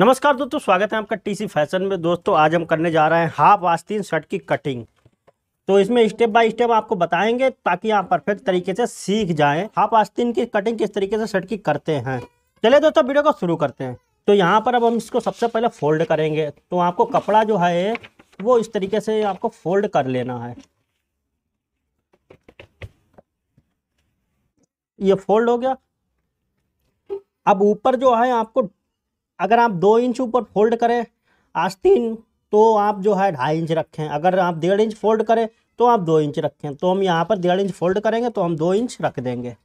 नमस्कार दोस्तों स्वागत है आपका टीसी फैशन में दोस्तों आज हम करने जा रहे हैं हाफ आस्तीन शर्ट की कटिंग तो इसमें स्टेप बाय स्टेप आपको बताएंगे ताकि आप परफेक्ट तरीके से सीख जाएं हाफ आस्तीन की कटिंग किस तरीके से शर्ट की करते हैं चलिए दोस्तों वीडियो को शुरू करते हैं तो यहाँ पर अब हम इसको सबसे पहले फोल्ड करेंगे तो आपको कपड़ा जो है वो इस तरीके से आपको फोल्ड कर लेना है ये फोल्ड हो गया अब ऊपर जो है आपको अगर आप दो इंच ऊपर फोल्ड करें आस्तीन तो आप जो है ढाई इंच रखें अगर आप डेढ़ इंच फोल्ड करें तो आप दो इंच रखें तो हम यहाँ पर डेढ़ इंच फोल्ड करेंगे तो हम दो इंच रख देंगे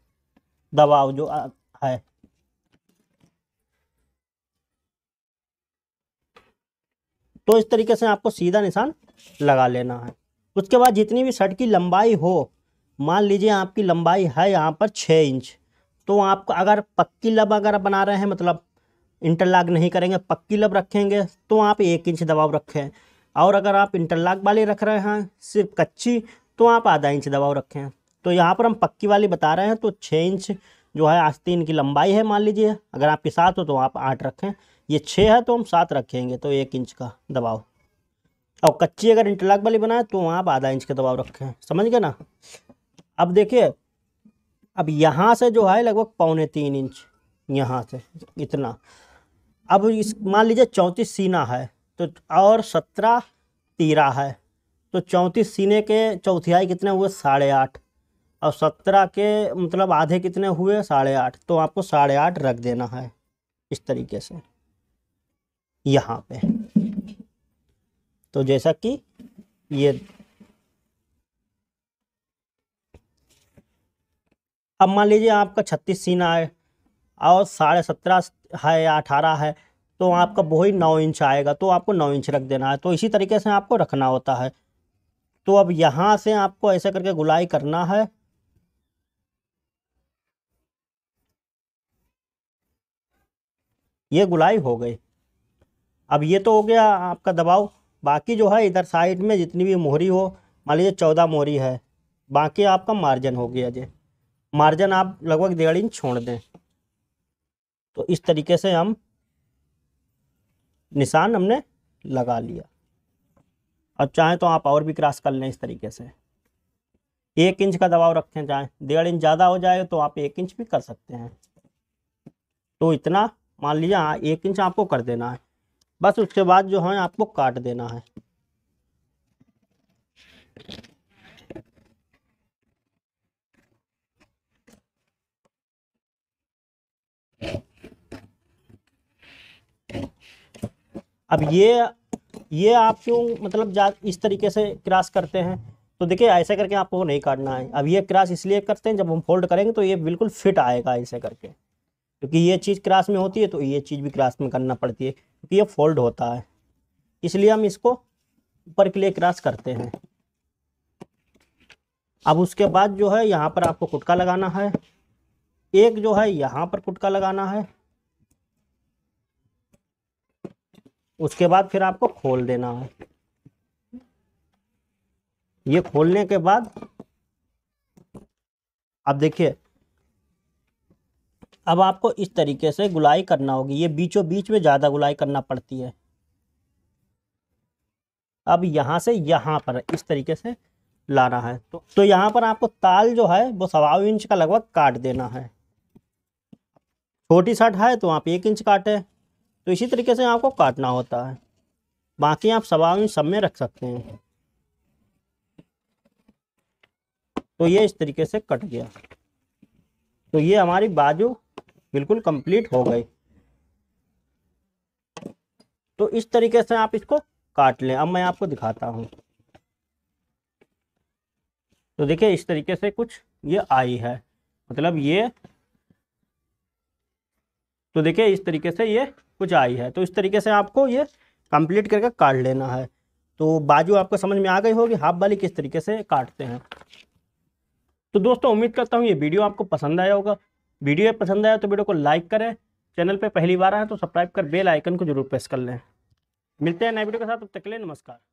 दबाव जो है तो इस तरीके से आपको सीधा निशान लगा लेना है उसके बाद जितनी भी शर्ट की लंबाई हो मान लीजिए आपकी लंबाई है यहाँ पर छः इंच तो आप अगर पक्की लब अगर बना रहे हैं मतलब इंटरलॉक नहीं करेंगे पक्की लब रखेंगे तो आप एक इंच दबाव रखें और अगर आप इंटरलॉक वाली रख रहे हैं सिर्फ कच्ची तो आप आधा इंच दबाव रखें तो यहाँ पर हम पक्की वाली बता रहे हैं तो छः इंच जो है आस्तीन की लंबाई है मान लीजिए अगर आपके साथ हो तो आप आठ रखें ये छः है तो हम सात रखेंगे तो एक इंच का दबाव और कच्ची अगर इंटरलॉक वाली बनाए तो आप आधा इंच का दबाव रखें समझ गए ना अब देखिए अब यहाँ से जो है लगभग पौने तीन इंच यहाँ से इतना अब इस मान लीजिए चौंतीस सीना है तो और सत्रह तीरा है तो चौंतीस सीने के चौथियाई कितने हुए साढ़े आठ और सत्रह के मतलब आधे कितने हुए साढ़े आठ तो आपको साढ़े आठ रख देना है इस तरीके से यहाँ पे तो जैसा कि ये अब मान लीजिए आपका छत्तीस सीना है और साढ़े सत्रह है या अठारह है तो आपका हम्म। वही नौ इंच आएगा तो आपको नौ इंच रख देना है तो इसी तरीके से आपको रखना होता है तो अब यहाँ से आपको ऐसे करके गुलाई करना है ये गुलाई हो गई अब ये तो हो गया आपका दबाव बाकी जो है इधर साइड में जितनी भी मोहरी हो मान लीजिए चौदह मोहरी है बाकी आपका मार्जिन हो गया जे मार्जिन आप लगभग डेढ़ इंच छोड़ दें तो इस तरीके से हम निशान हमने लगा लिया अब चाहे तो आप और भी क्रॉस कर लें इस तरीके से एक इंच का दबाव रखें चाहे डेढ़ इंच ज़्यादा हो जाए तो आप एक इंच भी कर सकते हैं तो इतना मान लीजिए हाँ, एक इंच आपको कर देना है बस उसके बाद जो है आपको काट देना है अब ये ये आप क्यों मतलब जा इस तरीके से क्रॉस करते हैं तो देखिए ऐसे करके आपको नहीं काटना है अब ये क्रॉस इसलिए करते हैं जब हम फोल्ड करेंगे तो ये बिल्कुल फिट आएगा ऐसे करके क्योंकि ये चीज़ क्रॉस में होती है तो ये चीज़ भी क्रॉस में करना पड़ती है क्योंकि ये फोल्ड होता है इसलिए हम इसको ऊपर के लिए क्रॉस करते हैं अब उसके बाद जो है यहाँ पर आपको कुटका लगाना है एक जो है यहाँ पर कुटका लगाना है उसके बाद फिर आपको खोल देना है ये खोलने के बाद अब देखिए अब आपको इस तरीके से गुलाई करना होगी ये बीचों बीच में ज़्यादा गुलाई करना पड़ती है अब यहां से यहां पर इस तरीके से लाना है तो तो यहां पर आपको ताल जो है वो सवा इंच का लगभग काट देना है छोटी शर्ट है तो आप एक इंच काटे तो इसी तरीके से आपको काटना होता है बाकी आप सवाल सब में रख सकते हैं तो ये इस तरीके से कट गया तो ये हमारी बाजू बिल्कुल कंप्लीट हो गई तो इस तरीके से आप इसको काट लें अब मैं आपको दिखाता हूं तो देखिए इस तरीके से कुछ ये आई है मतलब ये तो देखिए इस तरीके से ये कुछ आई है तो इस तरीके से आपको ये कंप्लीट करके काट लेना है तो बाजू आपको समझ में आ गई होगी हाफ वाली किस तरीके से काटते हैं तो दोस्तों उम्मीद करता हूँ ये वीडियो आपको पसंद आया होगा वीडियो पसंद आया तो वीडियो को लाइक करें चैनल पर पहली बार आए तो सब्सक्राइब कर बेल आइकन को जरूर प्रेस कर लें मिलते हैं नए वीडियो के साथ तब तक के लिए नमस्कार